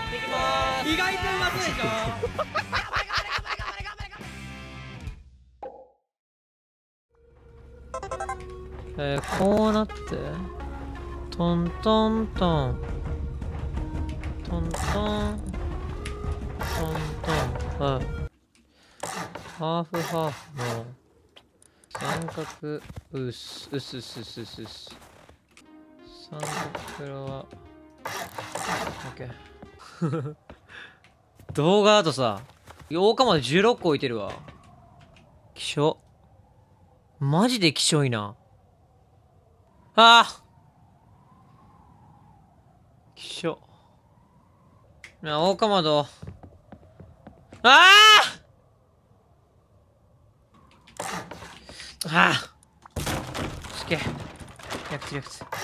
やっていきます意外とうまそうでしょえー、こうなってトントントントントントントンはいハーフハーフの三角うすうすうすうすうす三角黒は OK 動画だとさ、8日まで16個置いてるわ。希少。マジで希少いな。ああ希少。な、あ、大かまど。ああああすげえ。略屈略屈。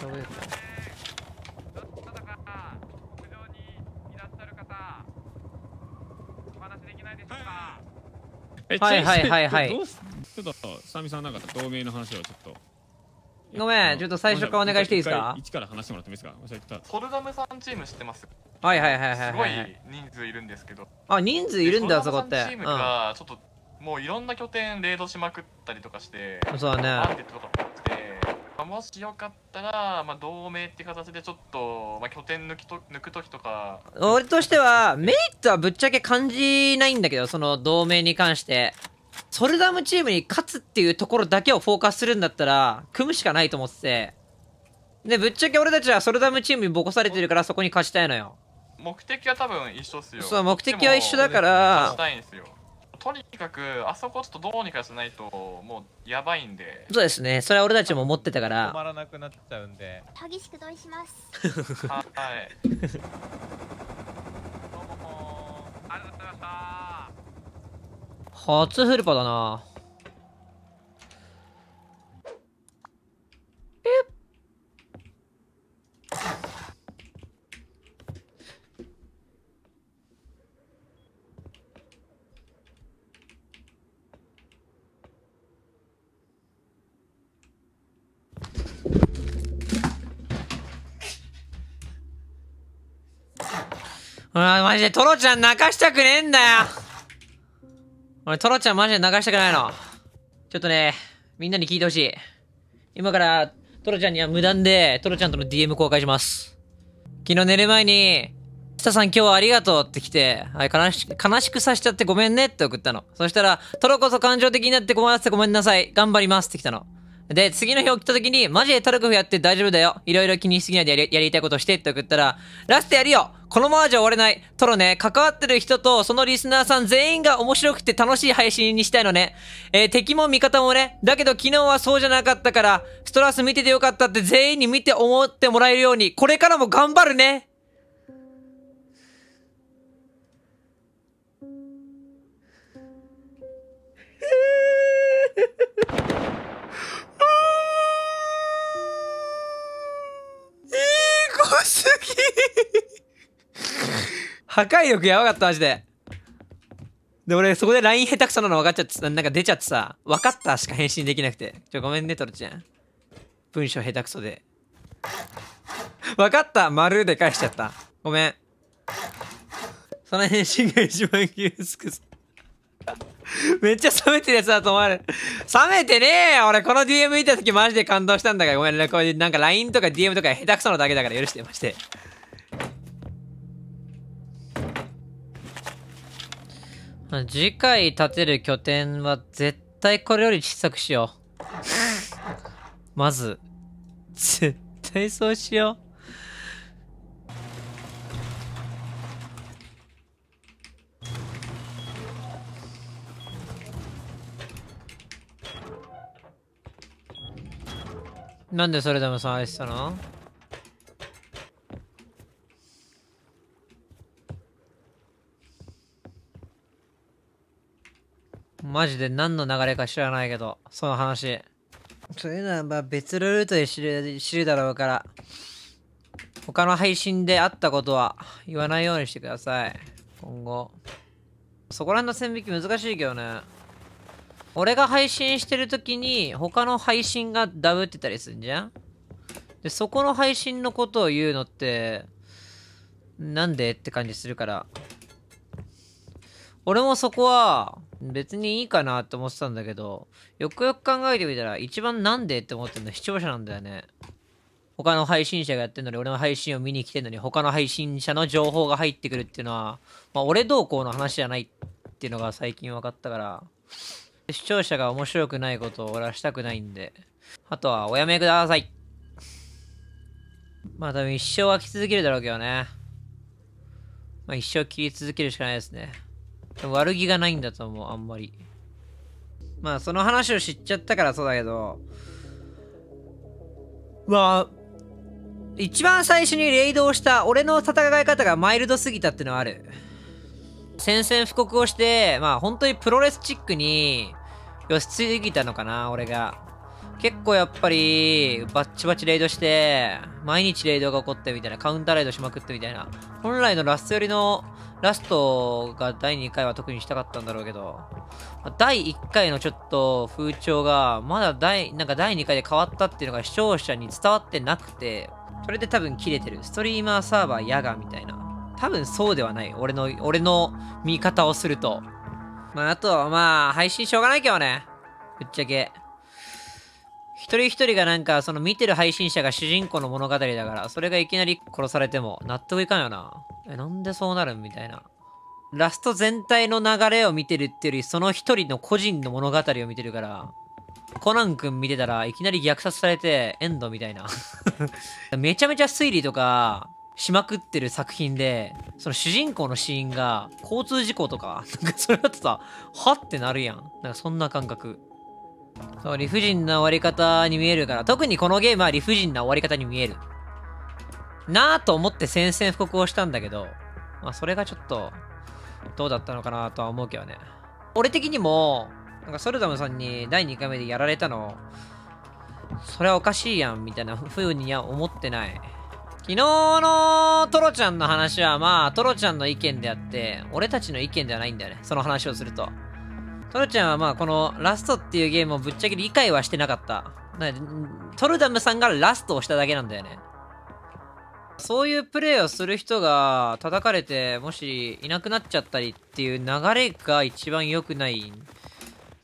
った上かどなた屋上にいらっしゃる方お話できないでしょうかはいはいはいはいちょっと久々なんか同盟の話をちょっとごめんちょっと最初からお願いしていいですか一から話してもらってもいいですかソルダムさんチーム知ってますはいはいはいはいすごい人数いるんですけどあ人数いるんだそこってチームがちょっともういろんな拠点レードしまくったりとかしてそうだねアンテットとかもしよかったら、まあ、同盟って形でちょっと、まあ、拠点抜きと抜く時とか俺としてはメリットはぶっちゃけ感じないんだけどその同盟に関してソルダムチームに勝つっていうところだけをフォーカスするんだったら組むしかないと思っててでぶっちゃけ俺たちはソルダムチームにボコされてるからそこに勝ちたいのよ目的は多分一緒っすよそう目的は一緒だから勝ちたいんですよとにかくあそこちょっとどうにかしないともうやばいんでそうですねそれは俺たちも持ってたから止まらなくなっちゃうんで激しく同意しますはいどうもありがとうございました初フルパだなあマジでトロちゃん泣かしたくねえんだよ俺トロちゃんマジで泣かしたくないの。ちょっとね、みんなに聞いてほしい。今からトロちゃんには無断でトロちゃんとの DM 公開します。昨日寝る前に、スタさん今日はありがとうって来て、はい、悲し、悲しくさせちゃってごめんねって送ったの。そしたら、トロこそ感情的になって困らせてごめんなさい。頑張りますって来たの。で、次の日起きた時に、マジでタルコフやって大丈夫だよ。いろいろ気にしすぎないでやりやりたいことしてって送ったら、ラストやるよこのままじゃ終われない。トロね、関わってる人とそのリスナーさん全員が面白くて楽しい配信にしたいのね。えー、敵も味方もね。だけど昨日はそうじゃなかったから、ストラス見ててよかったって全員に見て思ってもらえるように、これからも頑張るね す ぎ破壊力やばかったマジでで俺そこで LINE 下手くそなの分かっちゃってなんか出ちゃってさ分かったしか返信できなくてちょごめんねトロちゃん文章下手くそで分かった丸で返しちゃったごめんその返信が一番気つくさ めっちゃ冷めてるやつだと思われる。冷めてねえよ俺この DM 見た時マジで感動したんだから。ごめんね。これなんか LINE とか DM とか下手くそのだけだから許してまして。次回立てる拠点は絶対これより小さくしよう。まず、絶対そうしよう。なんでそれでもさ愛したのマジで何の流れか知らないけど、その話。そういうのはまあ別のルートで知る知るだろうから、他の配信であったことは言わないようにしてください。今後。そこら辺の線引き難しいけどね。俺が配信してる時に他の配信がダブってたりすんじゃんで、そこの配信のことを言うのって、なんでって感じするから。俺もそこは別にいいかなって思ってたんだけど、よくよく考えてみたら一番なんでって思ってるの視聴者なんだよね。他の配信者がやってるのに俺の配信を見に来てるのに他の配信者の情報が入ってくるっていうのは、まあ、俺同行の話じゃないっていうのが最近分かったから、視聴者が面白くないことを終らしたくないんで、あとはおやめください。まあ多分一生湧き続けるだろうけどね。まあ一生切り続けるしかないですね。でも悪気がないんだと思う、あんまり。まあその話を知っちゃったからそうだけど、まあ、一番最初にレイドをした俺の戦い方がマイルドすぎたってのはある。宣戦布告をして、まあ本当にプロレスチックに、よし、ついてきたのかな、俺が。結構やっぱり、バッチバチレイドして、毎日レイドが起こってみたいな、カウンターレイドしまくってみたいな。本来のラスト寄りの、ラストが第2回は特にしたかったんだろうけど、第1回のちょっと風潮が、まだ第、なんか第2回で変わったっていうのが視聴者に伝わってなくて、それで多分切れてる。ストリーマーサーバーやがみたいな。多分そうではない。俺の、俺の見方をすると。まあ、あと、まあ、配信しょうがないけどね。ぶっちゃけ。一人一人がなんか、その見てる配信者が主人公の物語だから、それがいきなり殺されても納得いかんよな。え、なんでそうなるみたいな。ラスト全体の流れを見てるってより、その一人の個人の物語を見てるから、コナン君見てたらいきなり虐殺されてエンドみたいな めちゃめちゃ推理とか、しまくってる作品で、その主人公のシーンが交通事故とか、なんかそれだとさ、はってなるやん。なんかそんな感覚。そう、理不尽な終わり方に見えるから、特にこのゲームは理不尽な終わり方に見える。なぁと思って宣戦布告をしたんだけど、まあそれがちょっと、どうだったのかなとは思うけどね。俺的にも、なんかソルダムさんに第2回目でやられたの、それはおかしいやんみたいな風には思ってない。昨日のトロちゃんの話はまあ、トロちゃんの意見であって、俺たちの意見ではないんだよね。その話をすると。トロちゃんはまあ、このラストっていうゲームをぶっちゃけ理解はしてなかった。トルダムさんがラストをしただけなんだよね。そういうプレイをする人が叩かれて、もしいなくなっちゃったりっていう流れが一番良くないん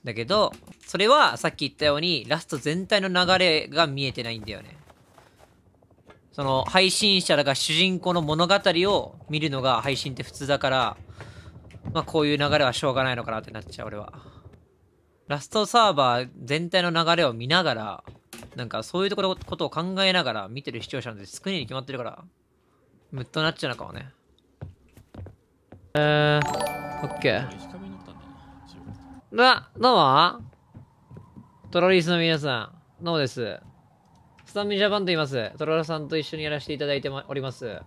だけど、それはさっき言ったようにラスト全体の流れが見えてないんだよね。その配信者らが主人公の物語を見るのが配信って普通だから、まあこういう流れはしょうがないのかなってなっちゃう俺は。ラストサーバー全体の流れを見ながら、なんかそういうところことを考えながら見てる視聴者なんて少ないに決まってるから、ムッとなっちゃうのかもね。えー、オッケー。などうもトロリースの皆さん、どうもです。スタミジャパンと言います。トロラさんと一緒にやらせていただいております。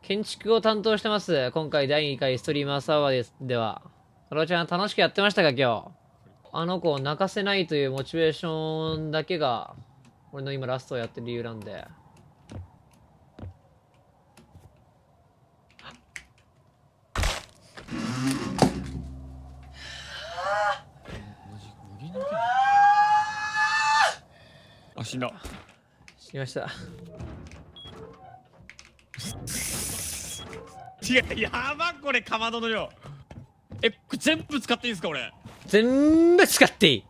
建築を担当してます。今回第2回ストリーマーサーバーです。では、トロちゃん楽しくやってましたか今日。あの子を泣かせないというモチベーションだけが、俺の今ラストをやってる理由なんで。死んだ。来ました。いや、やばこれ、かまどの量。え、全部使っていいんですか、俺。全部使っていい。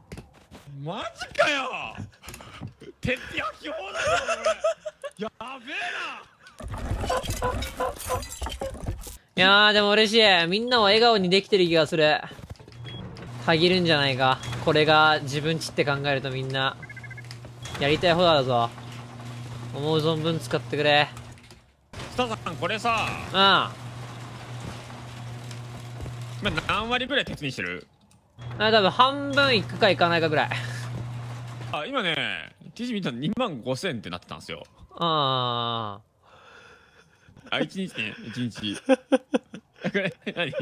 マジかよ。徹底焼き放題だ、やべえな。いやーでも嬉しい。みんなを笑顔にできてる気がする。限るんじゃないか。これが自分ちって考えるとみんな、やりたい方だぞ。思う存分使ってくれスタさんこれさああ何割ぐらい鉄にしてるあ多分半分いくかいかないかぐらいあ今ね記事見たら2万5000ってなってたんですよあああ1日ね1日 これ何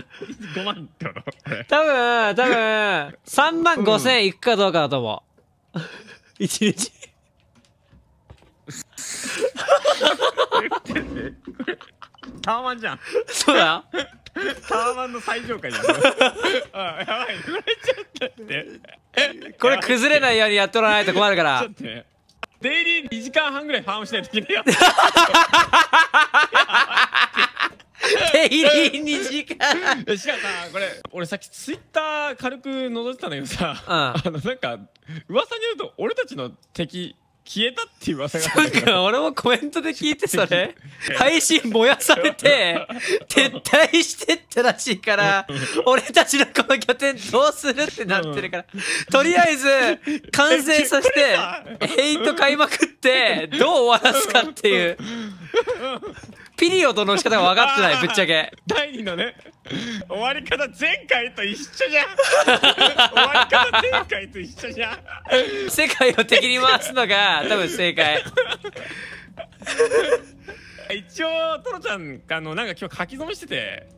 5万ってこと多分多分3万5000いくかどうかだと思う1 日タワマンじゃんそうだよタワマンの最上階じゃんやばいこれちょっとってこれ崩れないようにやっとらないと困るからちょっとねデイリー2時間半ぐらいファームしないといけないよデイリー2時間しかもさこれ俺さっきツイッター軽く覗いてたんだけどさ、うん、あのなんか噂によると俺たちの敵消えたって言わせがなんか俺もコメントで聞いてそれ配信燃やされて撤退してったらしいから俺たちのこの拠点どうするってなってるからとりあえず完成させて ヘイト買いまくってどう終わらすかっていう ピリオドの仕方が分かってないぶっちゃけ第2のね終わり方前回と一緒じゃん終わり方前回と一緒じゃん世界を敵に回すのが多分正解一応トロちゃんあのなんか今日書き初めしてて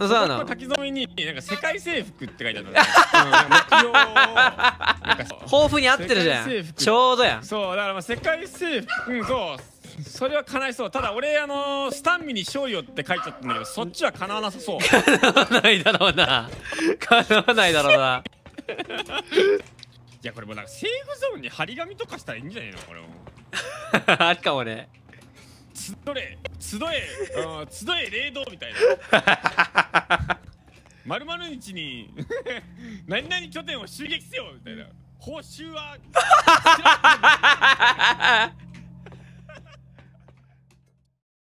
そうなの書き初めになんか世界征服って書いてあるの、ね、豊富に合ってるじゃんちょうどやんそうだからまあ世界征服うんそうそれは悲しそうただ俺あのスタンミに勝利をって書いちゃったんだけどそっちは叶わなさそう叶わないだろうな叶わないだろうな いやこれもなんかセーフゾーンに張り紙とかしたらいいんじゃないのこれも あるかもね集え集え、うん、集え霊道みたいなまるまる日に 何々拠点を襲撃せよみたいな報酬は